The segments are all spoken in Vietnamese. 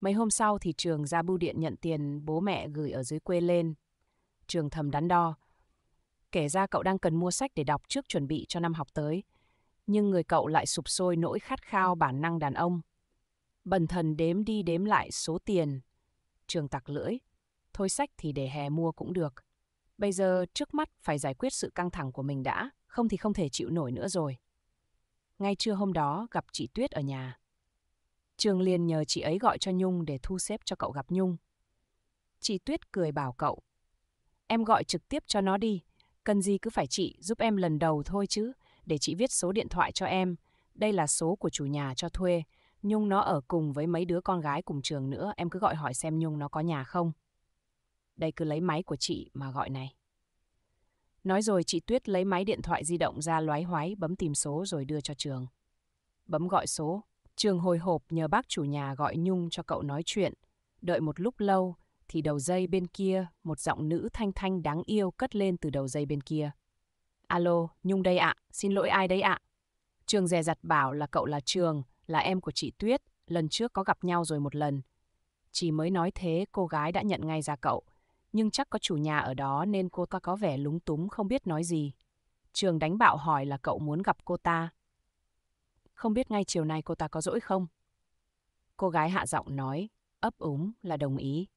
Mấy hôm sau thì Trường ra bưu điện nhận tiền bố mẹ gửi ở dưới quê lên. Trường thầm đắn đo. Kể ra cậu đang cần mua sách để đọc trước chuẩn bị cho năm học tới. Nhưng người cậu lại sụp sôi nỗi khát khao bản năng đàn ông. Bần thần đếm đi đếm lại số tiền. Trường tặc lưỡi. Thôi sách thì để hè mua cũng được. Bây giờ trước mắt phải giải quyết sự căng thẳng của mình đã, không thì không thể chịu nổi nữa rồi. Ngay trưa hôm đó gặp chị Tuyết ở nhà. Trường liền nhờ chị ấy gọi cho Nhung để thu xếp cho cậu gặp Nhung. Chị Tuyết cười bảo cậu. Em gọi trực tiếp cho nó đi, cần gì cứ phải chị giúp em lần đầu thôi chứ, để chị viết số điện thoại cho em. Đây là số của chủ nhà cho thuê, Nhung nó ở cùng với mấy đứa con gái cùng trường nữa, em cứ gọi hỏi xem Nhung nó có nhà không. Đây cứ lấy máy của chị mà gọi này. Nói rồi chị Tuyết lấy máy điện thoại di động ra loái hoái bấm tìm số rồi đưa cho trường. Bấm gọi số, Trường hồi hộp nhờ bác chủ nhà gọi Nhung cho cậu nói chuyện. Đợi một lúc lâu, thì đầu dây bên kia, một giọng nữ thanh thanh đáng yêu cất lên từ đầu dây bên kia. Alo, Nhung đây ạ, xin lỗi ai đấy ạ? Trường dè dặt bảo là cậu là Trường, là em của chị Tuyết, lần trước có gặp nhau rồi một lần. Chỉ mới nói thế cô gái đã nhận ngay ra cậu, nhưng chắc có chủ nhà ở đó nên cô ta có vẻ lúng túng không biết nói gì. Trường đánh bạo hỏi là cậu muốn gặp cô ta không biết ngay chiều nay cô ta có rỗi không? Cô gái hạ giọng nói, ấp úng là đồng ý.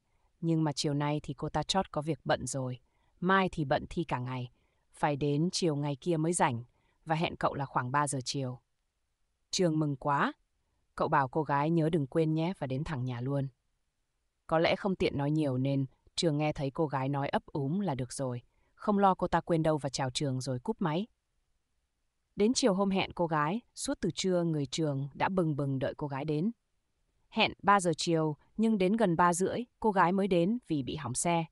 Nhưng mà chiều nay thì cô ta chót có việc bận rồi. Mai thì bận thi cả ngày. Phải đến chiều ngày kia mới rảnh. Và hẹn cậu là khoảng 3 giờ chiều. Trường mừng quá. Cậu bảo cô gái nhớ đừng quên nhé và đến thẳng nhà luôn. Có lẽ không tiện nói nhiều nên trường nghe thấy cô gái nói ấp úng là được rồi. Không lo cô ta quên đâu và chào trường rồi cúp máy. Đến chiều hôm hẹn cô gái, suốt từ trưa người trường đã bừng bừng đợi cô gái đến. Hẹn 3 giờ chiều, nhưng đến gần 3 rưỡi, cô gái mới đến vì bị hỏng xe.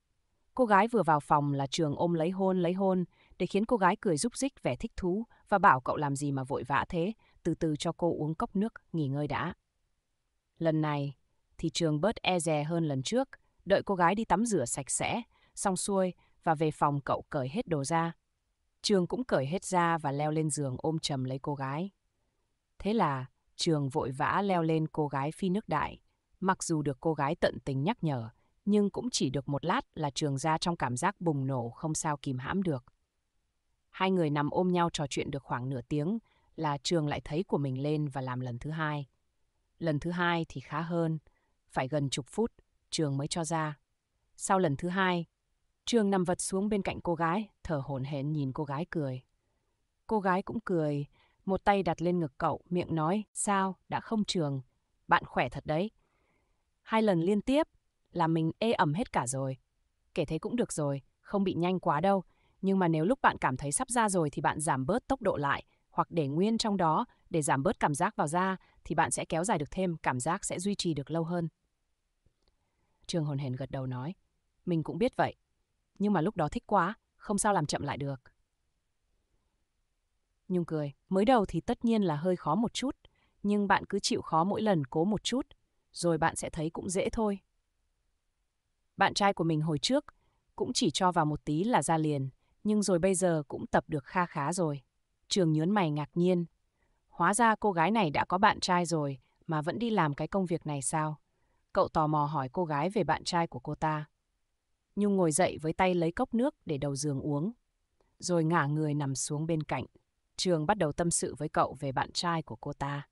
Cô gái vừa vào phòng là trường ôm lấy hôn lấy hôn, để khiến cô gái cười rúc rích vẻ thích thú và bảo cậu làm gì mà vội vã thế, từ từ cho cô uống cốc nước, nghỉ ngơi đã. Lần này, thì trường bớt e dè hơn lần trước, đợi cô gái đi tắm rửa sạch sẽ, xong xuôi và về phòng cậu cởi hết đồ ra. Trường cũng cởi hết ra và leo lên giường ôm chầm lấy cô gái. Thế là, Trường vội vã leo lên cô gái phi nước đại. Mặc dù được cô gái tận tình nhắc nhở, nhưng cũng chỉ được một lát là Trường ra trong cảm giác bùng nổ không sao kìm hãm được. Hai người nằm ôm nhau trò chuyện được khoảng nửa tiếng là Trường lại thấy của mình lên và làm lần thứ hai. Lần thứ hai thì khá hơn, phải gần chục phút, Trường mới cho ra. Sau lần thứ hai, Trường nằm vật xuống bên cạnh cô gái, thở hổn hển nhìn cô gái cười. Cô gái cũng cười, một tay đặt lên ngực cậu, miệng nói, sao, đã không trường, bạn khỏe thật đấy. Hai lần liên tiếp, là mình ê ẩm hết cả rồi. Kể thế cũng được rồi, không bị nhanh quá đâu, nhưng mà nếu lúc bạn cảm thấy sắp ra rồi thì bạn giảm bớt tốc độ lại, hoặc để nguyên trong đó để giảm bớt cảm giác vào da thì bạn sẽ kéo dài được thêm, cảm giác sẽ duy trì được lâu hơn. Trường hồn hển gật đầu nói, mình cũng biết vậy nhưng mà lúc đó thích quá, không sao làm chậm lại được. Nhung cười, mới đầu thì tất nhiên là hơi khó một chút, nhưng bạn cứ chịu khó mỗi lần cố một chút, rồi bạn sẽ thấy cũng dễ thôi. Bạn trai của mình hồi trước cũng chỉ cho vào một tí là ra liền, nhưng rồi bây giờ cũng tập được kha khá rồi. Trường nhớn mày ngạc nhiên. Hóa ra cô gái này đã có bạn trai rồi mà vẫn đi làm cái công việc này sao? Cậu tò mò hỏi cô gái về bạn trai của cô ta. Nhung ngồi dậy với tay lấy cốc nước để đầu giường uống, rồi ngả người nằm xuống bên cạnh. Trường bắt đầu tâm sự với cậu về bạn trai của cô ta.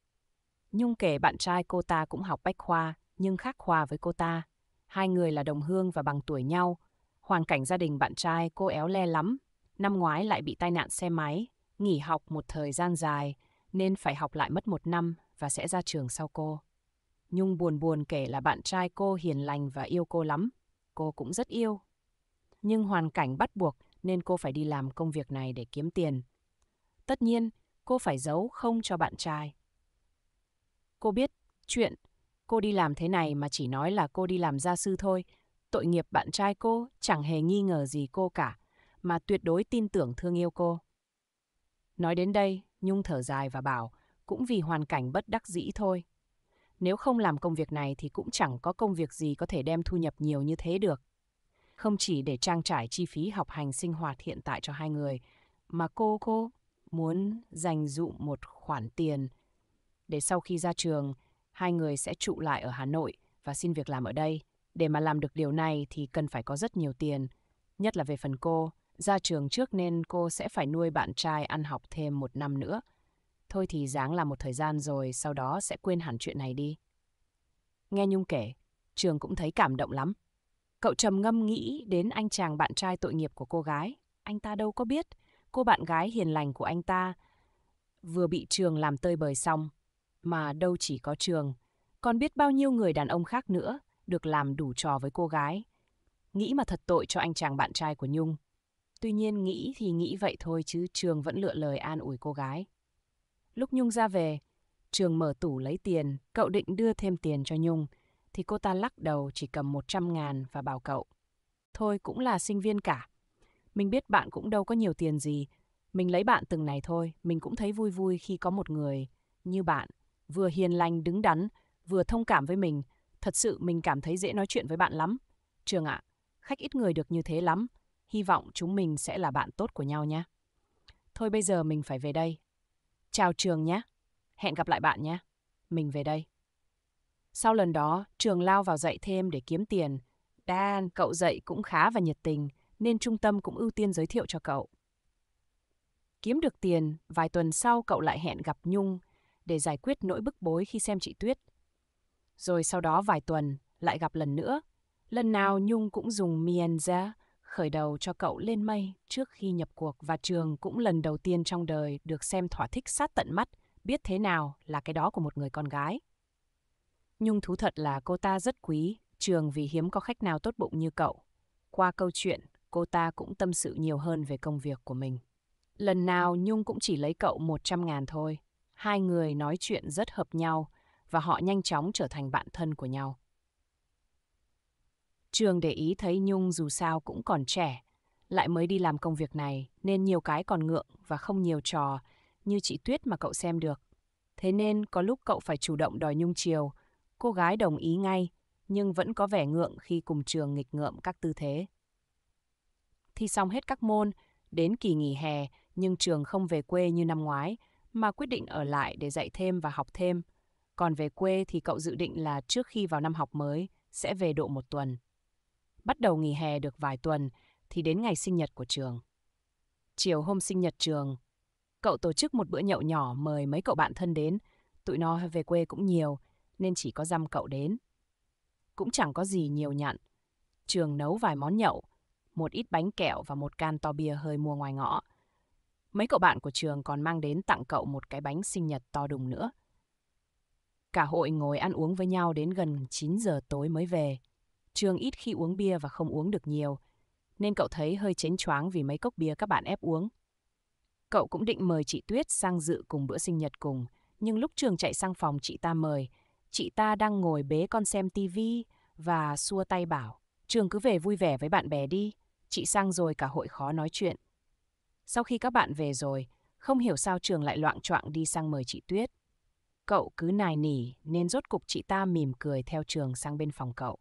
Nhung kể bạn trai cô ta cũng học bách khoa, nhưng khác khoa với cô ta. Hai người là đồng hương và bằng tuổi nhau. Hoàn cảnh gia đình bạn trai cô éo le lắm. Năm ngoái lại bị tai nạn xe máy, nghỉ học một thời gian dài, nên phải học lại mất một năm và sẽ ra trường sau cô. Nhung buồn buồn kể là bạn trai cô hiền lành và yêu cô lắm cô cũng rất yêu. Nhưng hoàn cảnh bắt buộc nên cô phải đi làm công việc này để kiếm tiền. Tất nhiên, cô phải giấu không cho bạn trai. Cô biết chuyện cô đi làm thế này mà chỉ nói là cô đi làm gia sư thôi. Tội nghiệp bạn trai cô chẳng hề nghi ngờ gì cô cả, mà tuyệt đối tin tưởng thương yêu cô. Nói đến đây, Nhung thở dài và bảo, cũng vì hoàn cảnh bất đắc dĩ thôi nếu không làm công việc này thì cũng chẳng có công việc gì có thể đem thu nhập nhiều như thế được. Không chỉ để trang trải chi phí học hành sinh hoạt hiện tại cho hai người, mà cô cô muốn dành dụ một khoản tiền để sau khi ra trường, hai người sẽ trụ lại ở Hà Nội và xin việc làm ở đây. Để mà làm được điều này thì cần phải có rất nhiều tiền, nhất là về phần cô, ra trường trước nên cô sẽ phải nuôi bạn trai ăn học thêm một năm nữa – Thôi thì dáng là một thời gian rồi sau đó sẽ quên hẳn chuyện này đi. Nghe Nhung kể, Trường cũng thấy cảm động lắm. Cậu trầm ngâm nghĩ đến anh chàng bạn trai tội nghiệp của cô gái. Anh ta đâu có biết, cô bạn gái hiền lành của anh ta vừa bị Trường làm tơi bời xong. Mà đâu chỉ có Trường, còn biết bao nhiêu người đàn ông khác nữa được làm đủ trò với cô gái. Nghĩ mà thật tội cho anh chàng bạn trai của Nhung. Tuy nhiên nghĩ thì nghĩ vậy thôi chứ Trường vẫn lựa lời an ủi cô gái. Lúc Nhung ra về, Trường mở tủ lấy tiền, cậu định đưa thêm tiền cho Nhung, thì cô ta lắc đầu chỉ cầm 100 ngàn và bảo cậu. Thôi cũng là sinh viên cả. Mình biết bạn cũng đâu có nhiều tiền gì. Mình lấy bạn từng này thôi, mình cũng thấy vui vui khi có một người như bạn, vừa hiền lành đứng đắn, vừa thông cảm với mình. Thật sự mình cảm thấy dễ nói chuyện với bạn lắm. Trường ạ, à, khách ít người được như thế lắm. Hy vọng chúng mình sẽ là bạn tốt của nhau nhé. Thôi bây giờ mình phải về đây, Chào Trường nhé. Hẹn gặp lại bạn nhé. Mình về đây. Sau lần đó, Trường lao vào dạy thêm để kiếm tiền. Dan, cậu dạy cũng khá và nhiệt tình, nên trung tâm cũng ưu tiên giới thiệu cho cậu. Kiếm được tiền, vài tuần sau cậu lại hẹn gặp Nhung để giải quyết nỗi bức bối khi xem chị Tuyết. Rồi sau đó vài tuần, lại gặp lần nữa. Lần nào Nhung cũng dùng Mienza khởi đầu cho cậu lên mây trước khi nhập cuộc và Trường cũng lần đầu tiên trong đời được xem thỏa thích sát tận mắt, biết thế nào là cái đó của một người con gái. Nhưng thú thật là cô ta rất quý, Trường vì hiếm có khách nào tốt bụng như cậu. Qua câu chuyện, cô ta cũng tâm sự nhiều hơn về công việc của mình. Lần nào Nhung cũng chỉ lấy cậu 100 ngàn thôi. Hai người nói chuyện rất hợp nhau và họ nhanh chóng trở thành bạn thân của nhau trường để ý thấy Nhung dù sao cũng còn trẻ, lại mới đi làm công việc này nên nhiều cái còn ngượng và không nhiều trò như chị Tuyết mà cậu xem được. Thế nên có lúc cậu phải chủ động đòi Nhung chiều, cô gái đồng ý ngay nhưng vẫn có vẻ ngượng khi cùng trường nghịch ngợm các tư thế. Thi xong hết các môn, đến kỳ nghỉ hè nhưng trường không về quê như năm ngoái mà quyết định ở lại để dạy thêm và học thêm. Còn về quê thì cậu dự định là trước khi vào năm học mới sẽ về độ một tuần. Bắt đầu nghỉ hè được vài tuần thì đến ngày sinh nhật của trường. Chiều hôm sinh nhật trường, cậu tổ chức một bữa nhậu nhỏ mời mấy cậu bạn thân đến, tụi nó về quê cũng nhiều nên chỉ có dăm cậu đến. Cũng chẳng có gì nhiều nhặn. Trường nấu vài món nhậu, một ít bánh kẹo và một can to bia hơi mua ngoài ngõ. Mấy cậu bạn của trường còn mang đến tặng cậu một cái bánh sinh nhật to đùng nữa. Cả hội ngồi ăn uống với nhau đến gần 9 giờ tối mới về. Trường ít khi uống bia và không uống được nhiều, nên cậu thấy hơi chến choáng vì mấy cốc bia các bạn ép uống. Cậu cũng định mời chị Tuyết sang dự cùng bữa sinh nhật cùng, nhưng lúc Trường chạy sang phòng chị ta mời, chị ta đang ngồi bế con xem tivi và xua tay bảo, Trường cứ về vui vẻ với bạn bè đi, chị sang rồi cả hội khó nói chuyện. Sau khi các bạn về rồi, không hiểu sao Trường lại loạn choạng đi sang mời chị Tuyết. Cậu cứ nài nỉ nên rốt cục chị ta mỉm cười theo Trường sang bên phòng cậu.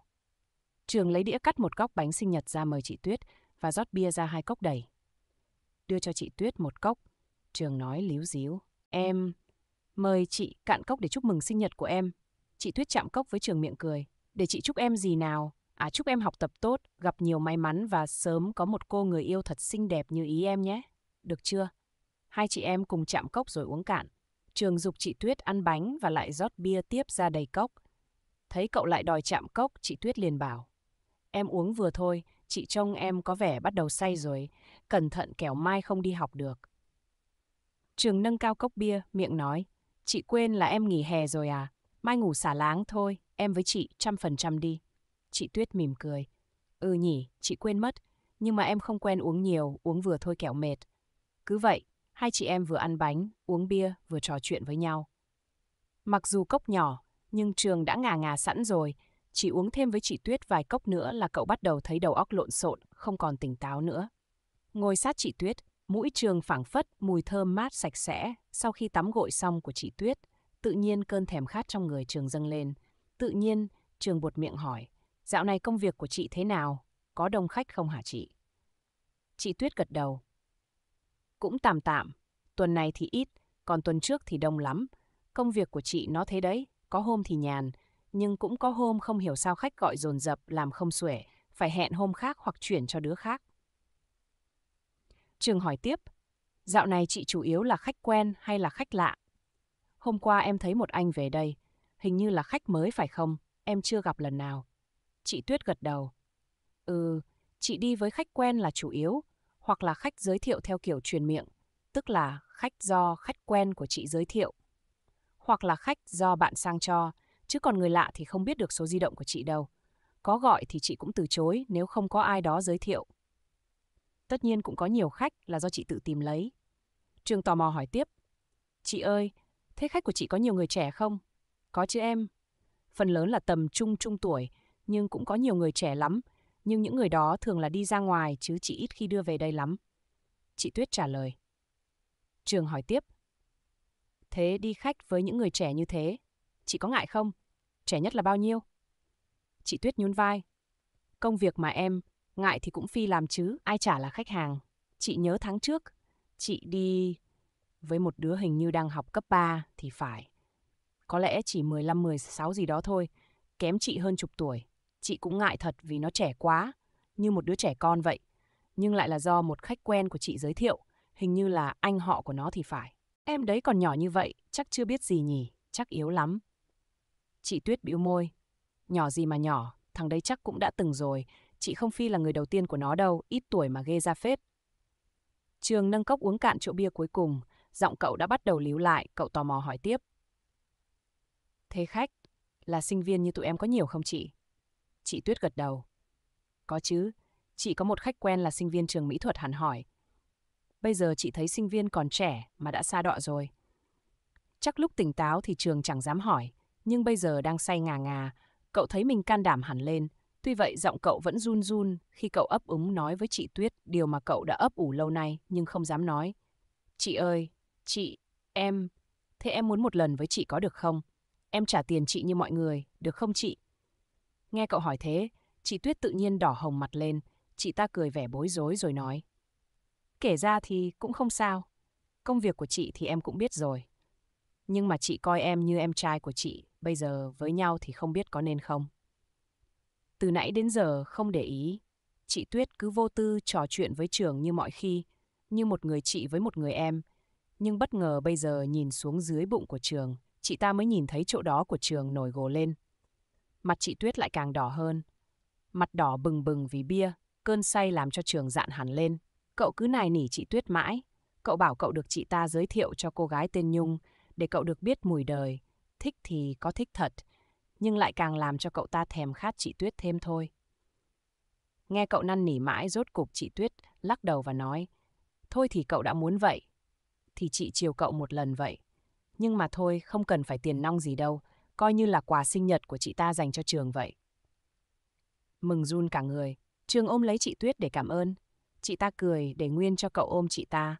Trường lấy đĩa cắt một góc bánh sinh nhật ra mời chị Tuyết và rót bia ra hai cốc đầy. Đưa cho chị Tuyết một cốc. Trường nói líu díu. Em... Mời chị cạn cốc để chúc mừng sinh nhật của em. Chị Tuyết chạm cốc với Trường miệng cười. Để chị chúc em gì nào? À chúc em học tập tốt, gặp nhiều may mắn và sớm có một cô người yêu thật xinh đẹp như ý em nhé. Được chưa? Hai chị em cùng chạm cốc rồi uống cạn. Trường dục chị Tuyết ăn bánh và lại rót bia tiếp ra đầy cốc. Thấy cậu lại đòi chạm cốc, chị Tuyết liền bảo. Em uống vừa thôi, chị trông em có vẻ bắt đầu say rồi, cẩn thận kẻo mai không đi học được. Trường nâng cao cốc bia, miệng nói, chị quên là em nghỉ hè rồi à, mai ngủ xả láng thôi, em với chị trăm phần trăm đi. Chị Tuyết mỉm cười, ừ nhỉ, chị quên mất, nhưng mà em không quen uống nhiều, uống vừa thôi kẻo mệt. Cứ vậy, hai chị em vừa ăn bánh, uống bia, vừa trò chuyện với nhau. Mặc dù cốc nhỏ, nhưng trường đã ngà ngà sẵn rồi, chỉ uống thêm với chị Tuyết vài cốc nữa là cậu bắt đầu thấy đầu óc lộn xộn, không còn tỉnh táo nữa. Ngồi sát chị Tuyết, mũi trường phảng phất, mùi thơm mát sạch sẽ, sau khi tắm gội xong của chị Tuyết, tự nhiên cơn thèm khát trong người trường dâng lên. Tự nhiên, trường buột miệng hỏi, dạo này công việc của chị thế nào? Có đông khách không hả chị? Chị Tuyết gật đầu. Cũng tạm tạm, tuần này thì ít, còn tuần trước thì đông lắm. Công việc của chị nó thế đấy, có hôm thì nhàn, nhưng cũng có hôm không hiểu sao khách gọi dồn dập làm không xuể, phải hẹn hôm khác hoặc chuyển cho đứa khác. Trường hỏi tiếp, dạo này chị chủ yếu là khách quen hay là khách lạ? Hôm qua em thấy một anh về đây, hình như là khách mới phải không, em chưa gặp lần nào. Chị Tuyết gật đầu. Ừ, chị đi với khách quen là chủ yếu, hoặc là khách giới thiệu theo kiểu truyền miệng, tức là khách do khách quen của chị giới thiệu. Hoặc là khách do bạn sang cho, chứ còn người lạ thì không biết được số di động của chị đâu. Có gọi thì chị cũng từ chối nếu không có ai đó giới thiệu. Tất nhiên cũng có nhiều khách là do chị tự tìm lấy. Trường tò mò hỏi tiếp. Chị ơi, thế khách của chị có nhiều người trẻ không? Có chứ em. Phần lớn là tầm trung trung tuổi, nhưng cũng có nhiều người trẻ lắm. Nhưng những người đó thường là đi ra ngoài chứ chị ít khi đưa về đây lắm. Chị Tuyết trả lời. Trường hỏi tiếp. Thế đi khách với những người trẻ như thế, chị có ngại không? Trẻ nhất là bao nhiêu? Chị Tuyết nhún vai. Công việc mà em, ngại thì cũng phi làm chứ, ai trả là khách hàng. Chị nhớ tháng trước, chị đi với một đứa hình như đang học cấp 3 thì phải. Có lẽ chỉ 15-16 gì đó thôi, kém chị hơn chục tuổi. Chị cũng ngại thật vì nó trẻ quá, như một đứa trẻ con vậy. Nhưng lại là do một khách quen của chị giới thiệu, hình như là anh họ của nó thì phải. Em đấy còn nhỏ như vậy, chắc chưa biết gì nhỉ, chắc yếu lắm. Chị Tuyết bĩu môi. Nhỏ gì mà nhỏ, thằng đấy chắc cũng đã từng rồi. Chị không phi là người đầu tiên của nó đâu, ít tuổi mà ghê ra phết. Trường nâng cốc uống cạn chỗ bia cuối cùng, giọng cậu đã bắt đầu líu lại, cậu tò mò hỏi tiếp. Thế khách, là sinh viên như tụi em có nhiều không chị? Chị Tuyết gật đầu. Có chứ, chị có một khách quen là sinh viên trường mỹ thuật hẳn hỏi. Bây giờ chị thấy sinh viên còn trẻ mà đã xa đọ rồi. Chắc lúc tỉnh táo thì trường chẳng dám hỏi nhưng bây giờ đang say ngà ngà, cậu thấy mình can đảm hẳn lên. Tuy vậy giọng cậu vẫn run run khi cậu ấp úng nói với chị Tuyết điều mà cậu đã ấp ủ lâu nay nhưng không dám nói. Chị ơi, chị, em, thế em muốn một lần với chị có được không? Em trả tiền chị như mọi người, được không chị? Nghe cậu hỏi thế, chị Tuyết tự nhiên đỏ hồng mặt lên, chị ta cười vẻ bối rối rồi nói. Kể ra thì cũng không sao, công việc của chị thì em cũng biết rồi. Nhưng mà chị coi em như em trai của chị bây giờ với nhau thì không biết có nên không. Từ nãy đến giờ không để ý, chị Tuyết cứ vô tư trò chuyện với trường như mọi khi, như một người chị với một người em. Nhưng bất ngờ bây giờ nhìn xuống dưới bụng của trường, chị ta mới nhìn thấy chỗ đó của trường nổi gồ lên. Mặt chị Tuyết lại càng đỏ hơn. Mặt đỏ bừng bừng vì bia, cơn say làm cho trường dạn hẳn lên. Cậu cứ nài nỉ chị Tuyết mãi. Cậu bảo cậu được chị ta giới thiệu cho cô gái tên Nhung để cậu được biết mùi đời, thích thì có thích thật, nhưng lại càng làm cho cậu ta thèm khát chị Tuyết thêm thôi. Nghe cậu năn nỉ mãi rốt cục chị Tuyết lắc đầu và nói, thôi thì cậu đã muốn vậy, thì chị chiều cậu một lần vậy. Nhưng mà thôi, không cần phải tiền nong gì đâu, coi như là quà sinh nhật của chị ta dành cho trường vậy. Mừng run cả người, Trường ôm lấy chị Tuyết để cảm ơn. Chị ta cười để nguyên cho cậu ôm chị ta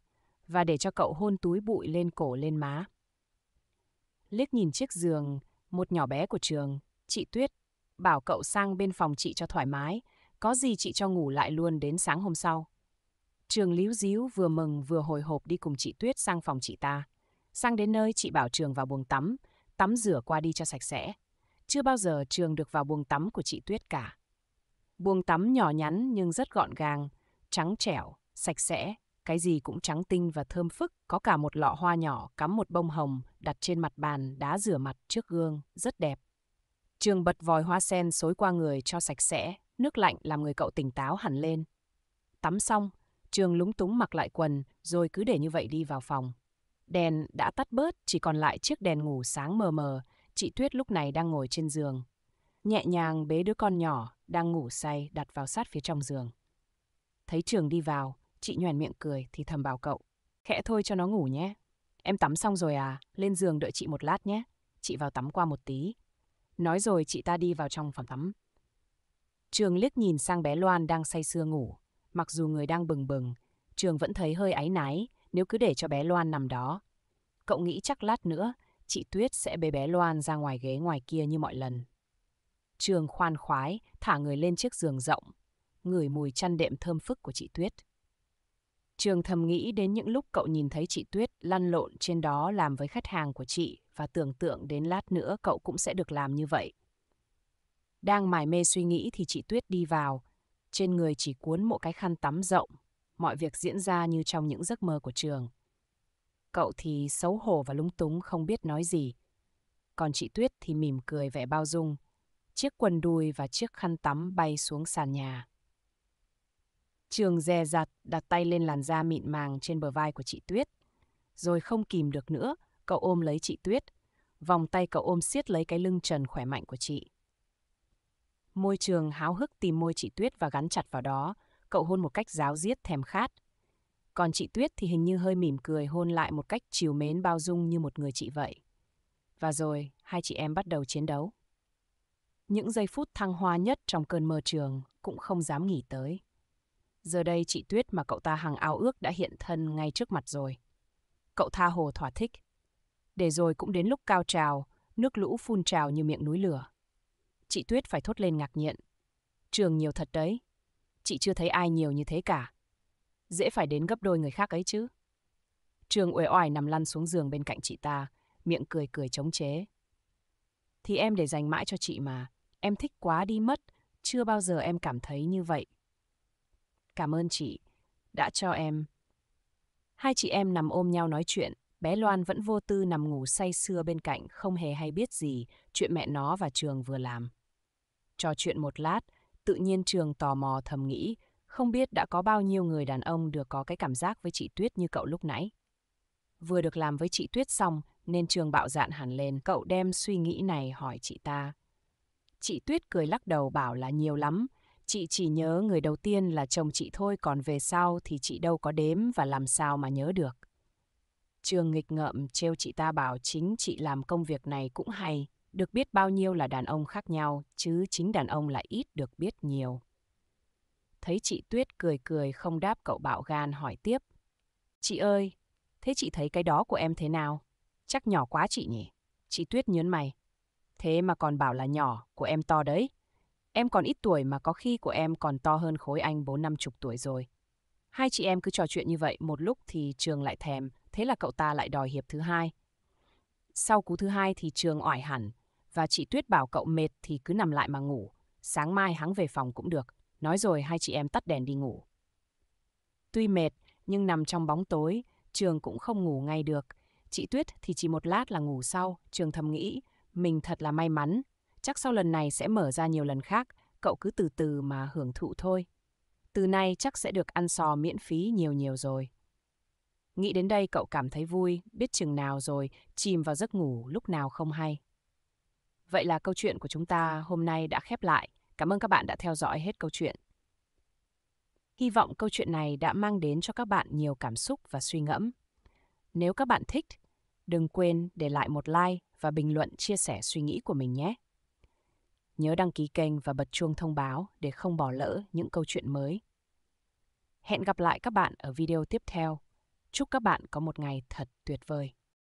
và để cho cậu hôn túi bụi lên cổ lên má liếc nhìn chiếc giường, một nhỏ bé của trường, chị Tuyết, bảo cậu sang bên phòng chị cho thoải mái, có gì chị cho ngủ lại luôn đến sáng hôm sau. Trường líu díu vừa mừng vừa hồi hộp đi cùng chị Tuyết sang phòng chị ta. Sang đến nơi chị bảo Trường vào buồng tắm, tắm rửa qua đi cho sạch sẽ. Chưa bao giờ Trường được vào buồng tắm của chị Tuyết cả. Buồng tắm nhỏ nhắn nhưng rất gọn gàng, trắng trẻo, sạch sẽ, cái gì cũng trắng tinh và thơm phức, có cả một lọ hoa nhỏ cắm một bông hồng đặt trên mặt bàn đá rửa mặt trước gương, rất đẹp. Trường bật vòi hoa sen xối qua người cho sạch sẽ, nước lạnh làm người cậu tỉnh táo hẳn lên. Tắm xong, Trường lúng túng mặc lại quần, rồi cứ để như vậy đi vào phòng. Đèn đã tắt bớt, chỉ còn lại chiếc đèn ngủ sáng mờ mờ, chị Tuyết lúc này đang ngồi trên giường. Nhẹ nhàng bế đứa con nhỏ, đang ngủ say đặt vào sát phía trong giường. Thấy Trường đi vào, Chị nhoèn miệng cười thì thầm bảo cậu. Khẽ thôi cho nó ngủ nhé. Em tắm xong rồi à, lên giường đợi chị một lát nhé. Chị vào tắm qua một tí. Nói rồi chị ta đi vào trong phòng tắm. Trường liếc nhìn sang bé Loan đang say sưa ngủ. Mặc dù người đang bừng bừng, Trường vẫn thấy hơi áy náy nếu cứ để cho bé Loan nằm đó. Cậu nghĩ chắc lát nữa, chị Tuyết sẽ bế bé Loan ra ngoài ghế ngoài kia như mọi lần. Trường khoan khoái, thả người lên chiếc giường rộng, ngửi mùi chăn đệm thơm phức của chị Tuyết. Trường thầm nghĩ đến những lúc cậu nhìn thấy chị Tuyết lăn lộn trên đó làm với khách hàng của chị và tưởng tượng đến lát nữa cậu cũng sẽ được làm như vậy. Đang mải mê suy nghĩ thì chị Tuyết đi vào, trên người chỉ cuốn một cái khăn tắm rộng, mọi việc diễn ra như trong những giấc mơ của trường. Cậu thì xấu hổ và lúng túng không biết nói gì, còn chị Tuyết thì mỉm cười vẻ bao dung, chiếc quần đùi và chiếc khăn tắm bay xuống sàn nhà. Trường dè dặt đặt tay lên làn da mịn màng trên bờ vai của chị Tuyết. Rồi không kìm được nữa, cậu ôm lấy chị Tuyết. Vòng tay cậu ôm siết lấy cái lưng trần khỏe mạnh của chị. Môi trường háo hức tìm môi chị Tuyết và gắn chặt vào đó, cậu hôn một cách giáo diết thèm khát. Còn chị Tuyết thì hình như hơi mỉm cười hôn lại một cách chiều mến bao dung như một người chị vậy. Và rồi, hai chị em bắt đầu chiến đấu. Những giây phút thăng hoa nhất trong cơn mơ trường cũng không dám nghỉ tới giờ đây chị Tuyết mà cậu ta hằng ao ước đã hiện thân ngay trước mặt rồi. Cậu tha hồ thỏa thích. Để rồi cũng đến lúc cao trào, nước lũ phun trào như miệng núi lửa. Chị Tuyết phải thốt lên ngạc nhiên. Trường nhiều thật đấy. Chị chưa thấy ai nhiều như thế cả. Dễ phải đến gấp đôi người khác ấy chứ. Trường uể oải nằm lăn xuống giường bên cạnh chị ta, miệng cười cười chống chế. Thì em để dành mãi cho chị mà, em thích quá đi mất, chưa bao giờ em cảm thấy như vậy. Cảm ơn chị, đã cho em. Hai chị em nằm ôm nhau nói chuyện, bé Loan vẫn vô tư nằm ngủ say sưa bên cạnh, không hề hay biết gì chuyện mẹ nó và Trường vừa làm. Trò chuyện một lát, tự nhiên Trường tò mò thầm nghĩ, không biết đã có bao nhiêu người đàn ông được có cái cảm giác với chị Tuyết như cậu lúc nãy. Vừa được làm với chị Tuyết xong, nên Trường bạo dạn hẳn lên, cậu đem suy nghĩ này hỏi chị ta. Chị Tuyết cười lắc đầu bảo là nhiều lắm, Chị chỉ nhớ người đầu tiên là chồng chị thôi còn về sau thì chị đâu có đếm và làm sao mà nhớ được. Trương nghịch ngợm trêu chị ta bảo chính chị làm công việc này cũng hay, được biết bao nhiêu là đàn ông khác nhau, chứ chính đàn ông lại ít được biết nhiều. Thấy chị Tuyết cười cười không đáp cậu bạo gan hỏi tiếp. Chị ơi, thế chị thấy cái đó của em thế nào? Chắc nhỏ quá chị nhỉ? Chị Tuyết nhớn mày. Thế mà còn bảo là nhỏ, của em to đấy. Em còn ít tuổi mà có khi của em còn to hơn khối anh bốn năm chục tuổi rồi. Hai chị em cứ trò chuyện như vậy một lúc thì Trường lại thèm, thế là cậu ta lại đòi hiệp thứ hai. Sau cú thứ hai thì Trường oải hẳn, và chị Tuyết bảo cậu mệt thì cứ nằm lại mà ngủ, sáng mai hắn về phòng cũng được, nói rồi hai chị em tắt đèn đi ngủ. Tuy mệt, nhưng nằm trong bóng tối, Trường cũng không ngủ ngay được. Chị Tuyết thì chỉ một lát là ngủ sau, Trường thầm nghĩ, mình thật là may mắn, chắc sau lần này sẽ mở ra nhiều lần khác, cậu cứ từ từ mà hưởng thụ thôi. Từ nay chắc sẽ được ăn sò miễn phí nhiều nhiều rồi. Nghĩ đến đây cậu cảm thấy vui, biết chừng nào rồi, chìm vào giấc ngủ lúc nào không hay. Vậy là câu chuyện của chúng ta hôm nay đã khép lại. Cảm ơn các bạn đã theo dõi hết câu chuyện. Hy vọng câu chuyện này đã mang đến cho các bạn nhiều cảm xúc và suy ngẫm. Nếu các bạn thích, đừng quên để lại một like và bình luận chia sẻ suy nghĩ của mình nhé. Nhớ đăng ký kênh và bật chuông thông báo để không bỏ lỡ những câu chuyện mới. Hẹn gặp lại các bạn ở video tiếp theo. Chúc các bạn có một ngày thật tuyệt vời.